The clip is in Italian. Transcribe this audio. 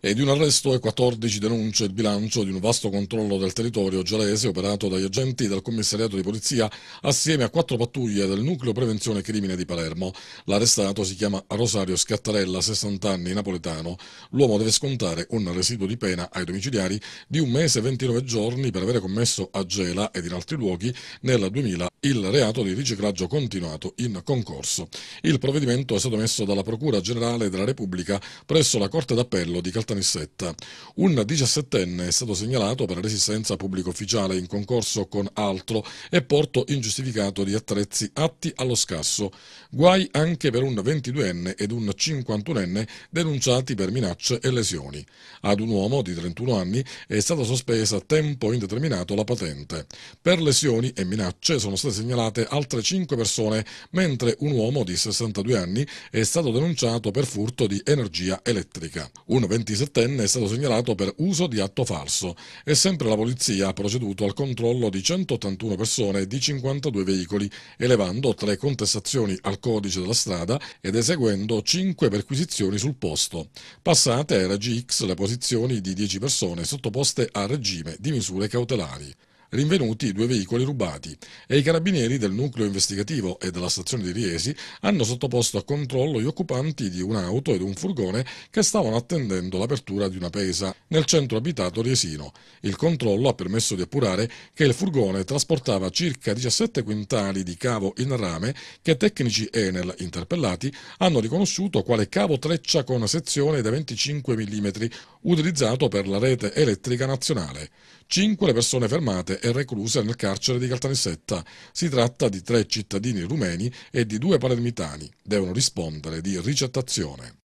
e di un arresto e 14 denunce il bilancio di un vasto controllo del territorio gelese operato dagli agenti del commissariato di polizia assieme a quattro pattuglie del nucleo prevenzione crimine di Palermo. L'arrestato si chiama Rosario Scattarella, 60 anni, napoletano. L'uomo deve scontare un residuo di pena ai domiciliari di un mese e 29 giorni per aver commesso a Gela ed in altri luoghi nel 2000 il reato di riciclaggio continuato in concorso. Il provvedimento è stato messo dalla Procura Generale della Repubblica presso la Corte d'Appello di Calcutta Caltanissetta. Un 17enne è stato segnalato per resistenza a pubblico ufficiale in concorso con altro e porto ingiustificato di attrezzi atti allo scasso. Guai anche per un 22enne ed un 51enne denunciati per minacce e lesioni. Ad un uomo di 31 anni è stata sospesa a tempo indeterminato la patente. Per lesioni e minacce sono state segnalate altre 5 persone, mentre un uomo di 62 anni è stato denunciato per furto di energia elettrica. Un 26 27enne è stato segnalato per uso di atto falso e sempre la polizia ha proceduto al controllo di 181 persone e di 52 veicoli, elevando tre contestazioni al codice della strada ed eseguendo 5 perquisizioni sul posto. Passate ai era X le posizioni di 10 persone sottoposte a regime di misure cautelari rinvenuti due veicoli rubati e i carabinieri del nucleo investigativo e della stazione di Riesi hanno sottoposto a controllo gli occupanti di un'auto ed un furgone che stavano attendendo l'apertura di una pesa nel centro abitato riesino. Il controllo ha permesso di appurare che il furgone trasportava circa 17 quintali di cavo in rame che tecnici Enel interpellati hanno riconosciuto quale cavo treccia con sezione da 25 mm utilizzato per la rete elettrica nazionale. Cinque le persone fermate e recluse nel carcere di Caltanissetta. Si tratta di tre cittadini rumeni e di due palermitani. Devono rispondere di ricettazione.